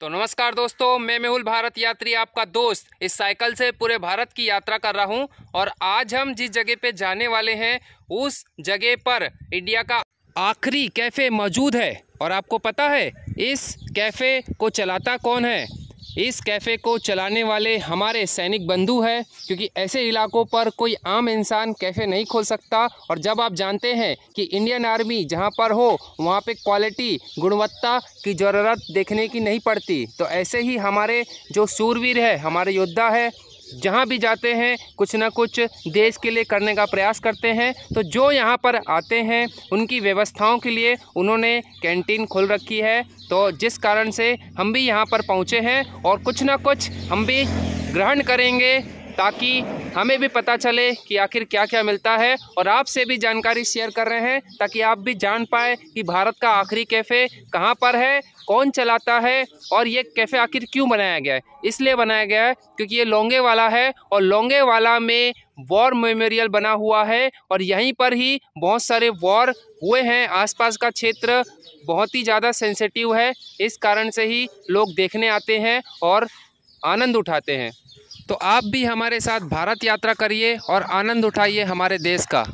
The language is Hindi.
तो नमस्कार दोस्तों मैं मेहुल भारत यात्री आपका दोस्त इस साइकिल से पूरे भारत की यात्रा कर रहा हूं और आज हम जिस जगह पे जाने वाले हैं उस जगह पर इंडिया का आखिरी कैफ़े मौजूद है और आपको पता है इस कैफ़े को चलाता कौन है इस कैफ़े को चलाने वाले हमारे सैनिक बंधु हैं क्योंकि ऐसे इलाकों पर कोई आम इंसान कैफ़े नहीं खोल सकता और जब आप जानते हैं कि इंडियन आर्मी जहां पर हो वहां पे क्वालिटी गुणवत्ता की ज़रूरत देखने की नहीं पड़ती तो ऐसे ही हमारे जो सूरवीर है हमारे योद्धा है जहाँ भी जाते हैं कुछ ना कुछ देश के लिए करने का प्रयास करते हैं तो जो यहाँ पर आते हैं उनकी व्यवस्थाओं के लिए उन्होंने कैंटीन खोल रखी है तो जिस कारण से हम भी यहाँ पर पहुँचे हैं और कुछ ना कुछ हम भी ग्रहण करेंगे ताकि हमें भी पता चले कि आखिर क्या क्या मिलता है और आपसे भी जानकारी शेयर कर रहे हैं ताकि आप भी जान पाए कि भारत का आखिरी कैफ़े कहाँ पर है कौन चलाता है और ये कैफ़े आखिर क्यों बनाया गया है इसलिए बनाया गया है क्योंकि ये लोंगे वाला है और लोंगे वाला में वॉर मेमोरियल बना हुआ है और यहीं पर ही बहुत सारे वॉर हुए हैं आसपास का क्षेत्र बहुत ही ज़्यादा सेंसिटिव है इस कारण से ही लोग देखने आते हैं और आनंद उठाते हैं तो आप भी हमारे साथ भारत यात्रा करिए और आनंद उठाइए हमारे देश का